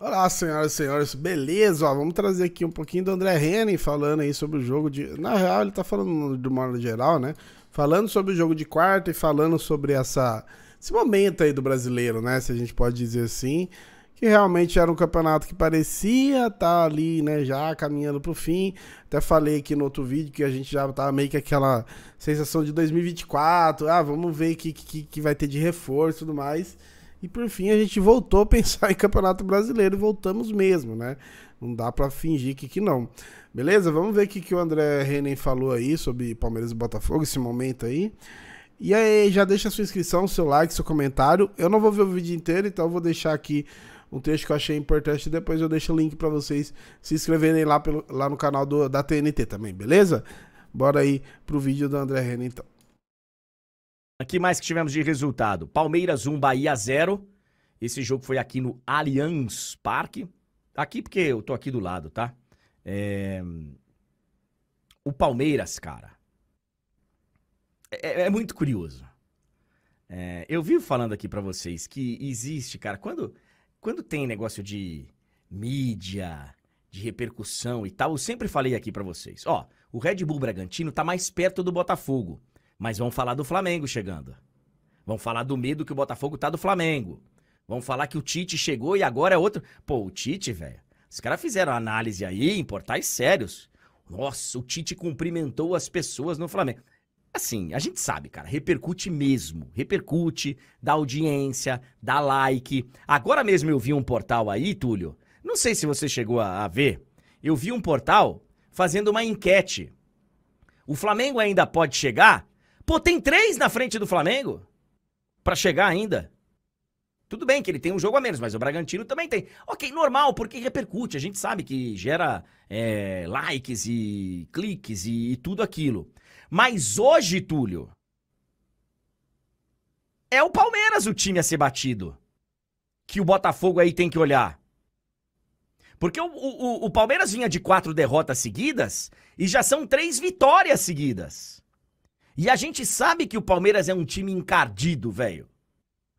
Olá, senhoras e senhores, beleza? Ó, vamos trazer aqui um pouquinho do André Henning falando aí sobre o jogo de. Na real, ele tá falando do uma geral, né? Falando sobre o jogo de quarta e falando sobre essa... esse momento aí do brasileiro, né? Se a gente pode dizer assim. Que realmente era um campeonato que parecia estar tá ali, né? Já caminhando pro fim. Até falei aqui no outro vídeo que a gente já tava meio que aquela sensação de 2024. Ah, vamos ver o que, que, que vai ter de reforço e tudo mais. E por fim, a gente voltou a pensar em Campeonato Brasileiro, voltamos mesmo, né? Não dá para fingir que, que não. Beleza? Vamos ver o que, que o André Renem falou aí sobre Palmeiras e Botafogo, esse momento aí. E aí, já deixa sua inscrição, seu like, seu comentário. Eu não vou ver o vídeo inteiro, então eu vou deixar aqui um texto que eu achei importante. Depois eu deixo o link para vocês se inscreverem lá, pelo, lá no canal do, da TNT também, beleza? Bora aí pro vídeo do André Renan, então. Aqui mais que tivemos de resultado? Palmeiras 1, Bahia 0. Esse jogo foi aqui no Allianz Parque. Aqui porque eu tô aqui do lado, tá? É... O Palmeiras, cara. É, é muito curioso. É, eu vivo falando aqui para vocês que existe, cara, quando, quando tem negócio de mídia, de repercussão e tal, eu sempre falei aqui para vocês, ó, o Red Bull Bragantino tá mais perto do Botafogo. Mas vão falar do Flamengo chegando. Vão falar do medo que o Botafogo tá do Flamengo. Vão falar que o Tite chegou e agora é outro. Pô, o Tite, velho. Os caras fizeram análise aí em portais sérios. Nossa, o Tite cumprimentou as pessoas no Flamengo. Assim, a gente sabe, cara, repercute mesmo. Repercute, dá audiência, dá like. Agora mesmo eu vi um portal aí, Túlio. Não sei se você chegou a, a ver. Eu vi um portal fazendo uma enquete. O Flamengo ainda pode chegar Pô, tem três na frente do Flamengo para chegar ainda. Tudo bem que ele tem um jogo a menos, mas o Bragantino também tem. Ok, normal, porque repercute. A gente sabe que gera é, likes e cliques e, e tudo aquilo. Mas hoje, Túlio, é o Palmeiras o time a ser batido. Que o Botafogo aí tem que olhar. Porque o, o, o Palmeiras vinha de quatro derrotas seguidas e já são três vitórias seguidas. E a gente sabe que o Palmeiras é um time encardido, velho.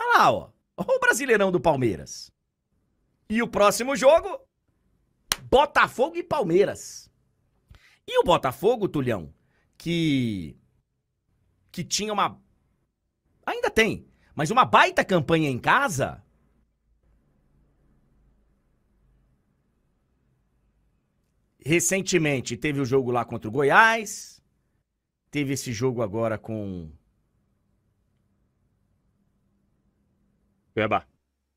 Olha lá, ó. Olha o Brasileirão do Palmeiras. E o próximo jogo, Botafogo e Palmeiras. E o Botafogo, Tulhão, que que tinha uma ainda tem, mas uma baita campanha em casa, recentemente teve o jogo lá contra o Goiás, Teve esse jogo agora com. Cuiabá.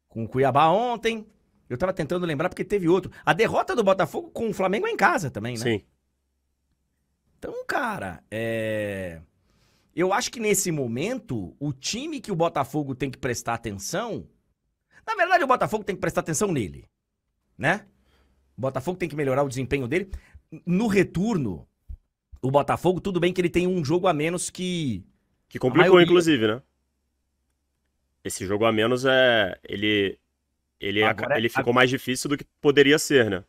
Com o Cuiabá ontem. Eu tava tentando lembrar porque teve outro. A derrota do Botafogo com o Flamengo é em casa também, né? Sim. Então, cara, é. Eu acho que nesse momento, o time que o Botafogo tem que prestar atenção. Na verdade, o Botafogo tem que prestar atenção nele. Né? O Botafogo tem que melhorar o desempenho dele. No retorno, o Botafogo, tudo bem que ele tem um jogo a menos que. Que complicou, maioria... inclusive, né? Esse jogo a menos é. Ele. Ele, é, Agora, é ele ficou a... mais difícil do que poderia ser, né?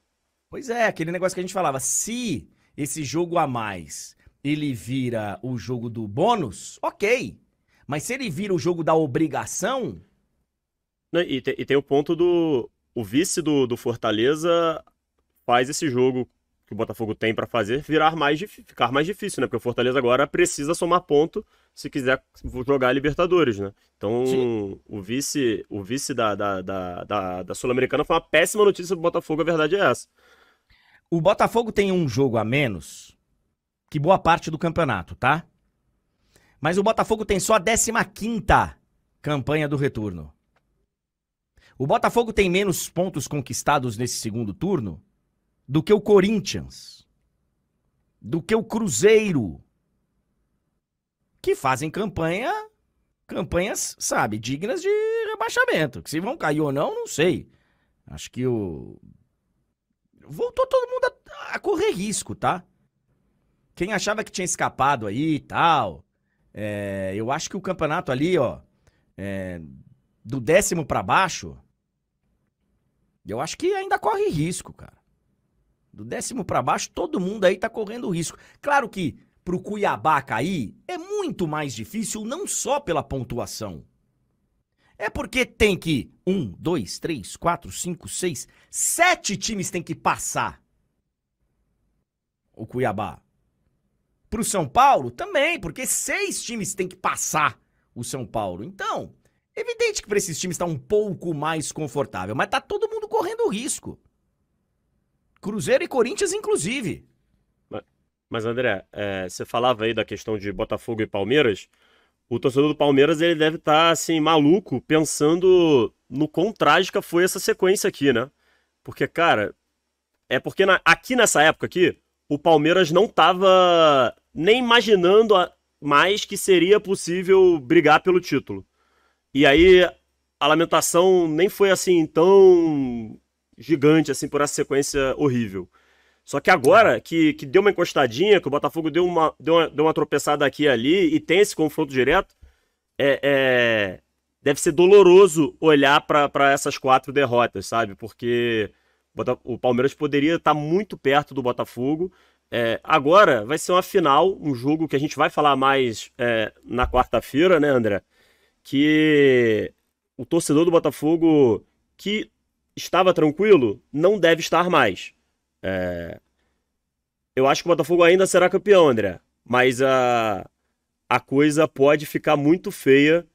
Pois é, aquele negócio que a gente falava. Se esse jogo a mais ele vira o jogo do bônus, ok. Mas se ele vira o jogo da obrigação. E tem, e tem o ponto do. O vice do, do Fortaleza faz esse jogo que o Botafogo tem para fazer virar mais ficar mais difícil, né? Porque o Fortaleza agora precisa somar ponto se quiser jogar a Libertadores, né? Então Sim. o vice o vice da, da, da, da, da Sul-Americana foi uma péssima notícia do Botafogo, a verdade é essa. O Botafogo tem um jogo a menos que boa parte do campeonato, tá? Mas o Botafogo tem só a 15 campanha do retorno. O Botafogo tem menos pontos conquistados nesse segundo turno do que o Corinthians, do que o Cruzeiro, que fazem campanha, campanhas, sabe, dignas de rebaixamento. Que se vão cair ou não, não sei. Acho que o voltou todo mundo a, a correr risco, tá? Quem achava que tinha escapado aí e tal, é, eu acho que o campeonato ali, ó, é, do décimo para baixo, eu acho que ainda corre risco, cara. Do décimo para baixo, todo mundo aí tá correndo risco. Claro que pro Cuiabá cair é muito mais difícil, não só pela pontuação. É porque tem que. Um, dois, três, quatro, cinco, seis. Sete times tem que passar. O Cuiabá. Pro São Paulo também, porque seis times tem que passar o São Paulo. Então, evidente que para esses times está um pouco mais confortável, mas tá todo mundo correndo risco. Cruzeiro e Corinthians, inclusive. Mas, mas André, é, você falava aí da questão de Botafogo e Palmeiras. O torcedor do Palmeiras ele deve estar tá, assim maluco pensando no quão trágica foi essa sequência aqui, né? Porque cara, é porque na, aqui nessa época aqui o Palmeiras não estava nem imaginando a, mais que seria possível brigar pelo título. E aí a lamentação nem foi assim tão gigante, assim, por essa sequência horrível. Só que agora que, que deu uma encostadinha, que o Botafogo deu uma, deu uma, deu uma tropeçada aqui e ali e tem esse confronto direto, é, é deve ser doloroso olhar para essas quatro derrotas, sabe? Porque o Palmeiras poderia estar tá muito perto do Botafogo. É, agora vai ser uma final, um jogo que a gente vai falar mais é, na quarta-feira, né, André? Que o torcedor do Botafogo, que estava tranquilo, não deve estar mais. É... Eu acho que o Botafogo ainda será campeão, André. Mas a, a coisa pode ficar muito feia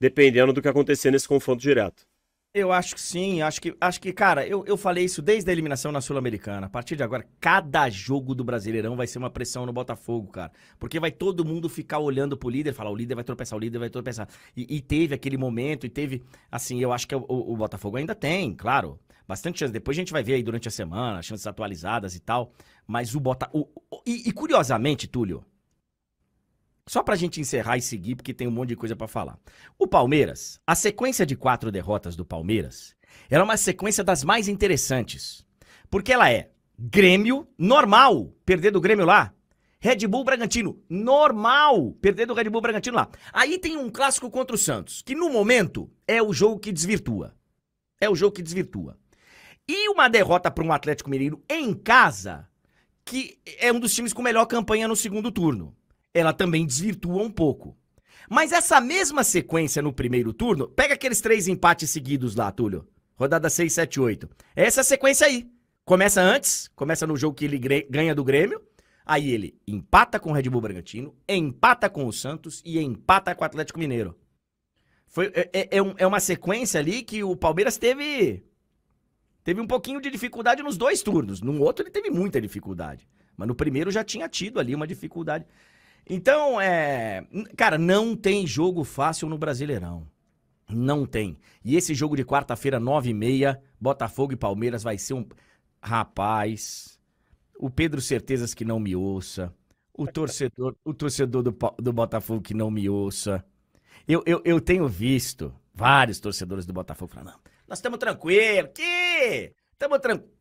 dependendo do que acontecer nesse confronto direto. Eu acho que sim, acho que, acho que cara, eu, eu falei isso desde a eliminação na Sul-Americana. A partir de agora, cada jogo do Brasileirão vai ser uma pressão no Botafogo, cara. Porque vai todo mundo ficar olhando pro líder, falar, o líder vai tropeçar, o líder vai tropeçar. E, e teve aquele momento, e teve, assim, eu acho que é o, o, Botafogo ainda tem, claro, bastante chance. Depois a gente vai ver aí durante a semana, chances atualizadas e tal. Mas o Botafogo... E, e curiosamente, Túlio, só pra gente encerrar e seguir, porque tem um monte de coisa para falar. O Palmeiras, a sequência de quatro derrotas do Palmeiras, era uma sequência das mais interessantes. Porque ela é Grêmio, normal, perder do Grêmio lá. Red Bull Bragantino, normal, perder do Red Bull Bragantino lá. Aí tem um clássico contra o Santos, que no momento é o jogo que desvirtua. É o jogo que desvirtua. E uma derrota para um Atlético Mineiro em casa, que é um dos times com melhor campanha no segundo turno ela também desvirtua um pouco. Mas essa mesma sequência no primeiro turno, pega aqueles três empates seguidos lá, Túlio. Rodada 6, 7, 8. Essa sequência aí. Começa antes, começa no jogo que ele ganha do Grêmio. Aí ele empata com o Red Bull Bragantino, empata com o Santos e empata com o Atlético Mineiro. Foi, é, é, é, é uma sequência ali que o Palmeiras teve. Teve um pouquinho de dificuldade nos dois turnos. No outro ele teve muita dificuldade. Mas no primeiro já tinha tido ali uma dificuldade. Então, é. Cara, não tem jogo fácil no Brasileirão. Não tem. E esse jogo de quarta-feira, 9h30, Botafogo e Palmeiras vai ser um. Rapaz. O Pedro Certezas que não me ouça. O torcedor, o torcedor do, do Botafogo que não me ouça. Eu, eu, eu tenho visto vários torcedores do Botafogo falando: nós estamos tranquilos, que. Estamos tranquilos.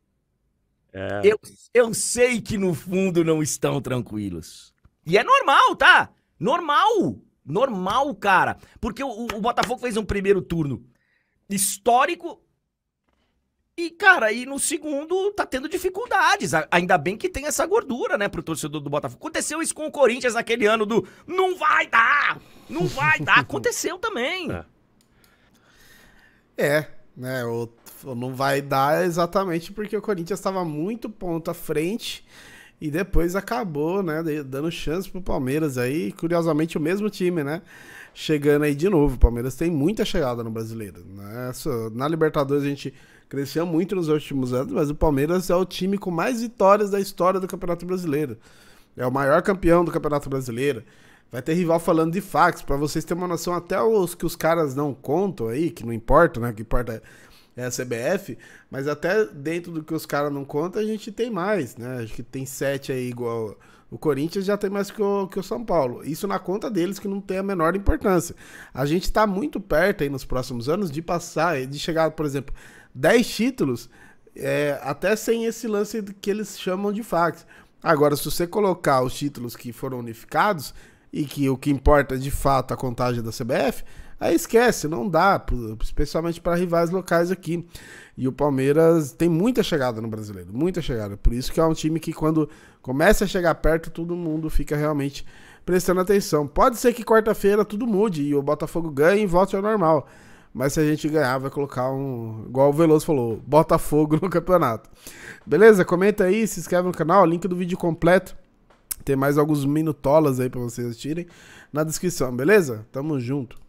É. Eu, eu sei que no fundo não estão tranquilos. E é normal, tá? Normal. Normal, cara. Porque o, o Botafogo fez um primeiro turno histórico. E, cara, e no segundo tá tendo dificuldades. Ainda bem que tem essa gordura, né, pro torcedor do Botafogo. Aconteceu isso com o Corinthians naquele ano do não vai dar! Não vai dar! Aconteceu também. É. É, né? O, não vai dar é exatamente porque o Corinthians estava muito ponto à frente e depois acabou, né, dando chance pro Palmeiras aí, curiosamente o mesmo time, né? Chegando aí de novo. O Palmeiras tem muita chegada no brasileiro. Né? Na Libertadores a gente cresceu muito nos últimos anos, mas o Palmeiras é o time com mais vitórias da história do Campeonato Brasileiro. É o maior campeão do Campeonato Brasileiro. Vai ter rival falando de fax, para vocês terem uma noção, até os que os caras não contam aí, que não importa, né? O que importa é é a CBF, mas até dentro do que os caras não contam, a gente tem mais, né? Acho que tem sete aí igual. O Corinthians já tem mais que o, que o São Paulo. Isso na conta deles que não tem a menor importância. A gente está muito perto aí nos próximos anos de passar, de chegar, por exemplo, 10 títulos, é, até sem esse lance que eles chamam de fax. Agora, se você colocar os títulos que foram unificados e que o que importa de fato é a contagem da CBF, Aí esquece, não dá, especialmente para rivais locais aqui. E o Palmeiras tem muita chegada no brasileiro, muita chegada. Por isso que é um time que quando começa a chegar perto, todo mundo fica realmente prestando atenção. Pode ser que quarta-feira tudo mude e o Botafogo ganhe e volte ao normal. Mas se a gente ganhar, vai colocar um. Igual o Veloso falou, Botafogo no campeonato. Beleza? Comenta aí, se inscreve no canal, link do vídeo completo. Tem mais alguns minutolas aí para vocês assistirem na descrição, beleza? Tamo junto.